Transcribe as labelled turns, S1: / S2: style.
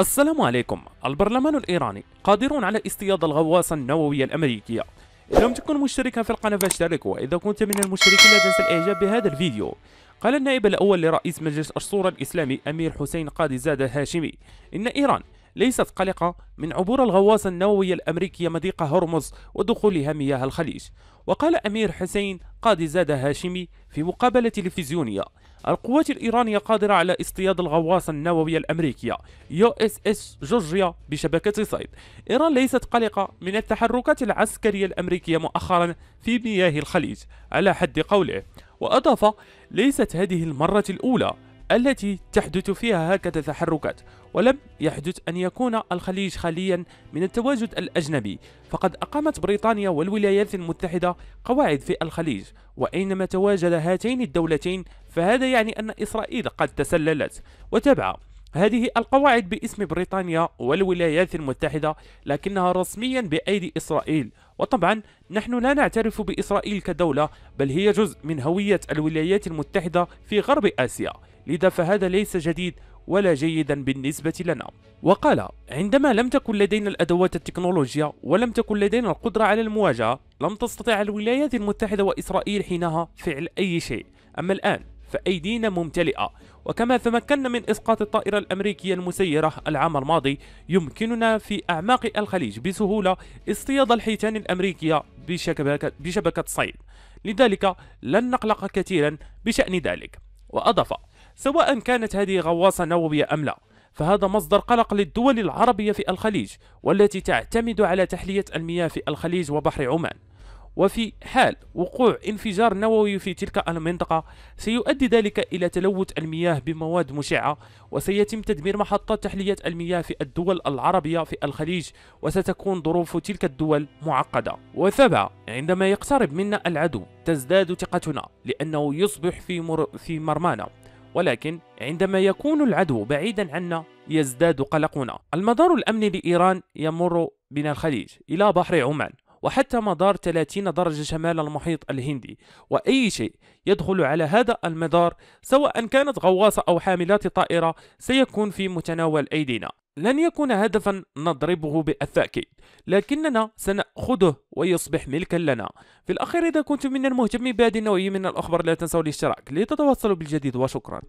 S1: السلام عليكم البرلمان الإيراني قادرون على استيضاح الغواصة النووية الأمريكية إذا لم تكن مشتركا في القناة فاشترك وإذا كنت من المشتركين لا تنسى الإعجاب بهذا الفيديو قال النائب الأول لرئيس مجلس الشورى الإسلامي أمير حسين قاضي زاده هاشمي إن إيران ليست قلقة من عبور الغواصة النووية الأمريكية مضيق هرمز ودخولها مياه الخليج وقال أمير حسين قاضي زاد هاشمي في مقابلة تلفزيونية القوات الإيرانية قادرة على اصطياد الغواصة النووية الأمريكية يو اس اس جورجيا بشبكة صيد إيران ليست قلقة من التحركات العسكرية الأمريكية مؤخرا في مياه الخليج على حد قوله وأضاف ليست هذه المرة الأولى التي تحدث فيها هكذا تحركات ولم يحدث أن يكون الخليج خاليا من التواجد الأجنبي فقد أقامت بريطانيا والولايات المتحدة قواعد في الخليج وأينما تواجد هاتين الدولتين فهذا يعني أن إسرائيل قد تسللت وتابع هذه القواعد باسم بريطانيا والولايات المتحدة لكنها رسميا بأيدي إسرائيل وطبعا نحن لا نعترف بإسرائيل كدولة بل هي جزء من هوية الولايات المتحدة في غرب آسيا لذا فهذا ليس جديد ولا جيدا بالنسبة لنا وقال عندما لم تكن لدينا الأدوات التكنولوجيا ولم تكن لدينا القدرة على المواجهة لم تستطع الولايات المتحدة وإسرائيل حينها فعل أي شيء أما الآن فأيدينا ممتلئة وكما تمكنا من إسقاط الطائرة الأمريكية المسيرة العام الماضي يمكننا في أعماق الخليج بسهولة اصطياد الحيتان الأمريكية بشبكة, بشبكة صيد لذلك لن نقلق كثيرا بشأن ذلك وأضاف سواء كانت هذه غواصة نووية أم لا فهذا مصدر قلق للدول العربية في الخليج والتي تعتمد على تحلية المياه في الخليج وبحر عمان وفي حال وقوع انفجار نووي في تلك المنطقة سيؤدي ذلك إلى تلوث المياه بمواد مشعة وسيتم تدمير محطات تحلية المياه في الدول العربية في الخليج وستكون ظروف تلك الدول معقدة وسبعة عندما يقترب منا العدو تزداد ثقتنا لأنه يصبح في, مر... في مرمانا ولكن عندما يكون العدو بعيدا عنا يزداد قلقنا المدار الأمني لإيران يمر من الخليج إلى بحر عمان وحتى مدار 30 درجة شمال المحيط الهندي وأي شيء يدخل على هذا المدار سواء كانت غواصة أو حاملات طائرة سيكون في متناول أيدينا لن يكون هدفا نضربه بالتأكيد لكننا سنأخذه ويصبح ملكا لنا في الأخير إذا كنتم من المهتمين بهذه النوعية من الأخبار لا تنسوا الاشتراك لتتوصلوا بالجديد وشكرا